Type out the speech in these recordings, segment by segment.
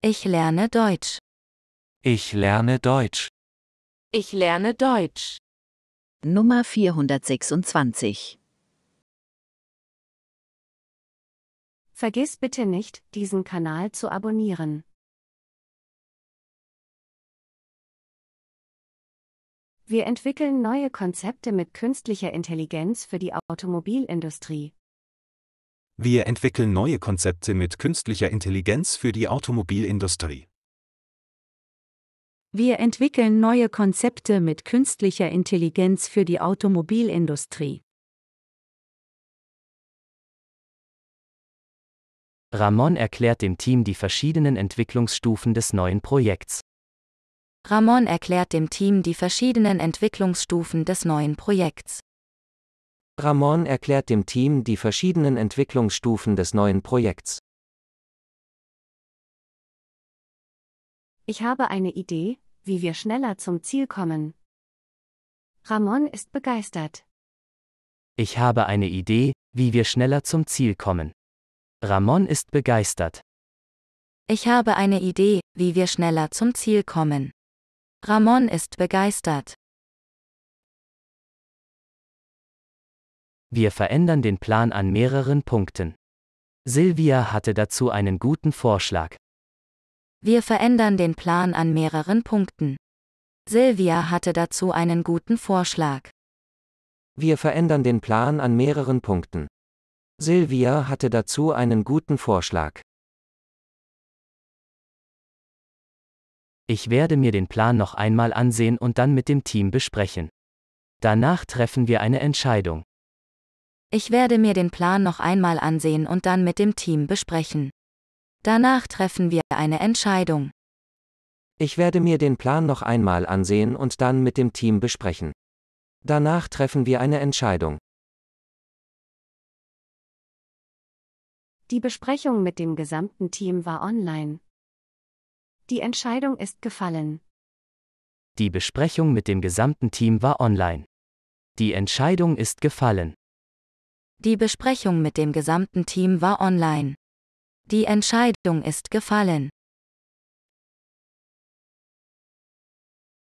Ich lerne Deutsch. Ich lerne Deutsch. Ich lerne Deutsch. Nummer 426. Vergiss bitte nicht, diesen Kanal zu abonnieren. Wir entwickeln neue Konzepte mit künstlicher Intelligenz für die Automobilindustrie. Wir entwickeln neue Konzepte mit künstlicher Intelligenz für die Automobilindustrie. Wir entwickeln neue Konzepte mit künstlicher Intelligenz für die Automobilindustrie. Ramon erklärt dem Team die verschiedenen Entwicklungsstufen des neuen Projekts. Ramon erklärt dem Team die verschiedenen Entwicklungsstufen des neuen Projekts. Ramon erklärt dem Team die verschiedenen Entwicklungsstufen des neuen Projekts. Ich habe eine Idee, wie wir schneller zum Ziel kommen. Ramon ist begeistert. Ich habe eine Idee, wie wir schneller zum Ziel kommen. Ramon ist begeistert. Ich habe eine Idee, wie wir schneller zum Ziel kommen. Ramon ist begeistert. Wir verändern den Plan an mehreren Punkten. Silvia hatte dazu einen guten Vorschlag. Wir verändern den Plan an mehreren Punkten. Silvia hatte dazu einen guten Vorschlag. Wir verändern den Plan an mehreren Punkten. Silvia hatte dazu einen guten Vorschlag. Ich werde mir den Plan noch einmal ansehen und dann mit dem Team besprechen. Danach treffen wir eine Entscheidung. Ich werde mir den Plan noch einmal ansehen und dann mit dem Team besprechen. Danach treffen wir eine Entscheidung. Ich werde mir den Plan noch einmal ansehen und dann mit dem Team besprechen. Danach treffen wir eine Entscheidung. Die Besprechung mit dem gesamten Team war online. Die Entscheidung ist gefallen. Die Besprechung mit dem gesamten Team war online. Die Entscheidung ist gefallen. Die Besprechung mit dem gesamten Team war online. Die Entscheidung ist gefallen.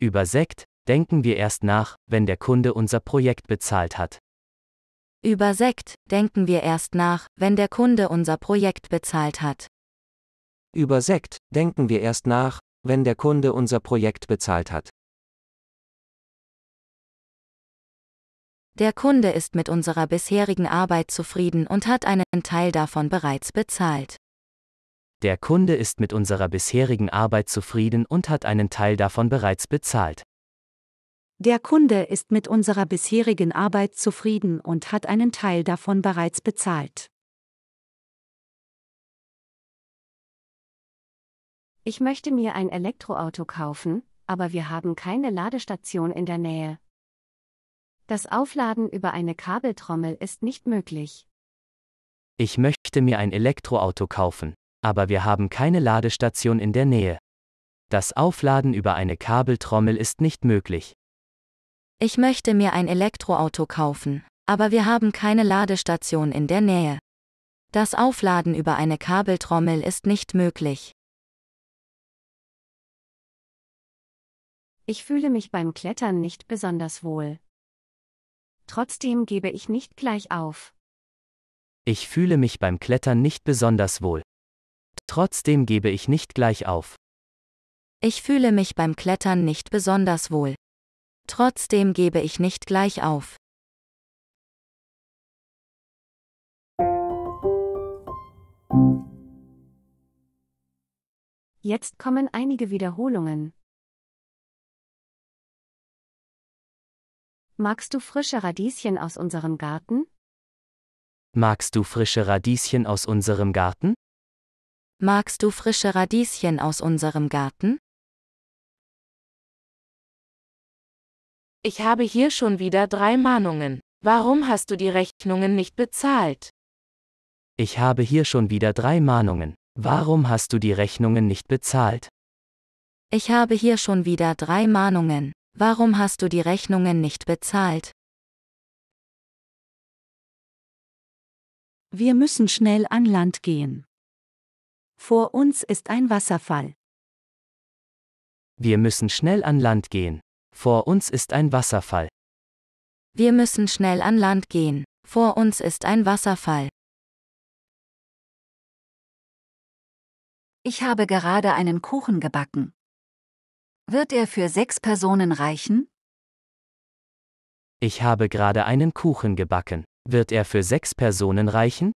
Über Sekt denken wir erst nach, wenn der Kunde unser Projekt bezahlt hat. Über Sekt denken wir erst nach, wenn der Kunde unser Projekt bezahlt hat. Über Sekt denken wir erst nach, wenn der Kunde unser Projekt bezahlt hat. Der Kunde ist mit unserer bisherigen Arbeit zufrieden und hat einen Teil davon bereits bezahlt. Der Kunde ist mit unserer bisherigen Arbeit zufrieden und hat einen Teil davon bereits bezahlt. Der Kunde ist mit unserer bisherigen Arbeit zufrieden und hat einen Teil davon bereits bezahlt. Ich möchte mir ein Elektroauto kaufen, aber wir haben keine Ladestation in der Nähe. Das Aufladen über eine Kabeltrommel ist nicht möglich. Ich möchte mir ein Elektroauto kaufen, aber wir haben keine Ladestation in der Nähe. Das Aufladen über eine Kabeltrommel ist nicht möglich. Ich möchte mir ein Elektroauto kaufen, aber wir haben keine Ladestation in der Nähe. Das Aufladen über eine Kabeltrommel ist nicht möglich. Ich fühle mich beim Klettern nicht besonders wohl. Trotzdem gebe ich nicht gleich auf. Ich fühle mich beim Klettern nicht besonders wohl. Trotzdem gebe ich nicht gleich auf. Ich fühle mich beim Klettern nicht besonders wohl. Trotzdem gebe ich nicht gleich auf. Jetzt kommen einige Wiederholungen. Magst du frische Radieschen aus unserem Garten? Magst du frische Radieschen aus unserem Garten? Magst du frische Radieschen aus unserem Garten? Ich habe hier schon wieder drei Mahnungen. Warum hast du die Rechnungen nicht bezahlt? Ich habe hier schon wieder drei Mahnungen. Warum hast du die Rechnungen nicht bezahlt? Ich habe hier schon wieder drei Mahnungen. Warum hast du die Rechnungen nicht bezahlt? Wir müssen schnell an Land gehen. Vor uns ist ein Wasserfall. Wir müssen schnell an Land gehen. Vor uns ist ein Wasserfall. Wir müssen schnell an Land gehen. Vor uns ist ein Wasserfall. Ich habe gerade einen Kuchen gebacken. Wird er für sechs Personen reichen? Ich habe gerade einen Kuchen gebacken. Wird er für sechs Personen reichen?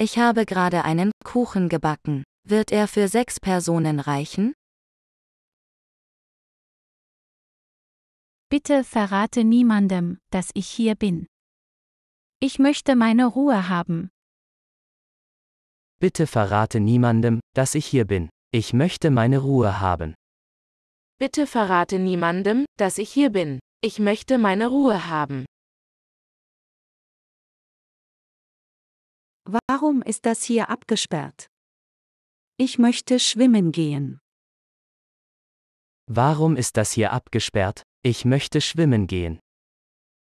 Ich habe gerade einen Kuchen gebacken. Wird er für sechs Personen reichen? Bitte verrate niemandem, dass ich hier bin. Ich möchte meine Ruhe haben. Bitte verrate niemandem, dass ich hier bin. Ich möchte meine Ruhe haben. Bitte verrate niemandem, dass ich hier bin. Ich möchte meine Ruhe haben. Warum ist das hier abgesperrt? Ich möchte schwimmen gehen. Warum ist das hier abgesperrt? Ich möchte schwimmen gehen.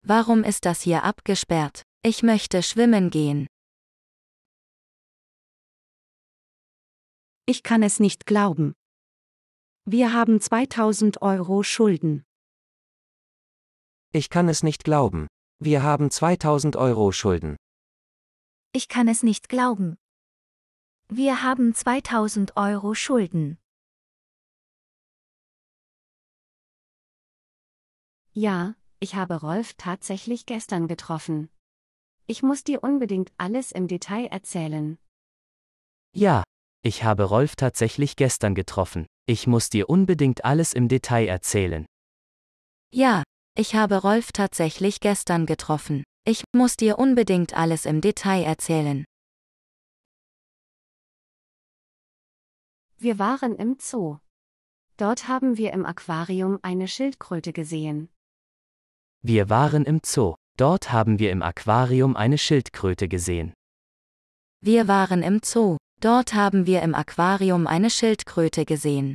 Warum ist das hier abgesperrt? Ich möchte schwimmen gehen. Ich kann es nicht glauben, wir haben 2000 Euro Schulden. Ich kann es nicht glauben. Wir haben 2000 Euro Schulden. Ich kann es nicht glauben. Wir haben 2000 Euro Schulden. Ja, ich habe Rolf tatsächlich gestern getroffen. Ich muss dir unbedingt alles im Detail erzählen. Ja, ich habe Rolf tatsächlich gestern getroffen. Ich muss dir unbedingt alles im Detail erzählen. Ja, ich habe Rolf tatsächlich gestern getroffen. Ich muss dir unbedingt alles im Detail erzählen. Wir waren im Zoo. Dort haben wir im Aquarium eine Schildkröte gesehen. Wir waren im Zoo. Dort haben wir im Aquarium eine Schildkröte gesehen. Wir waren im Zoo. Dort haben wir im Aquarium eine Schildkröte gesehen.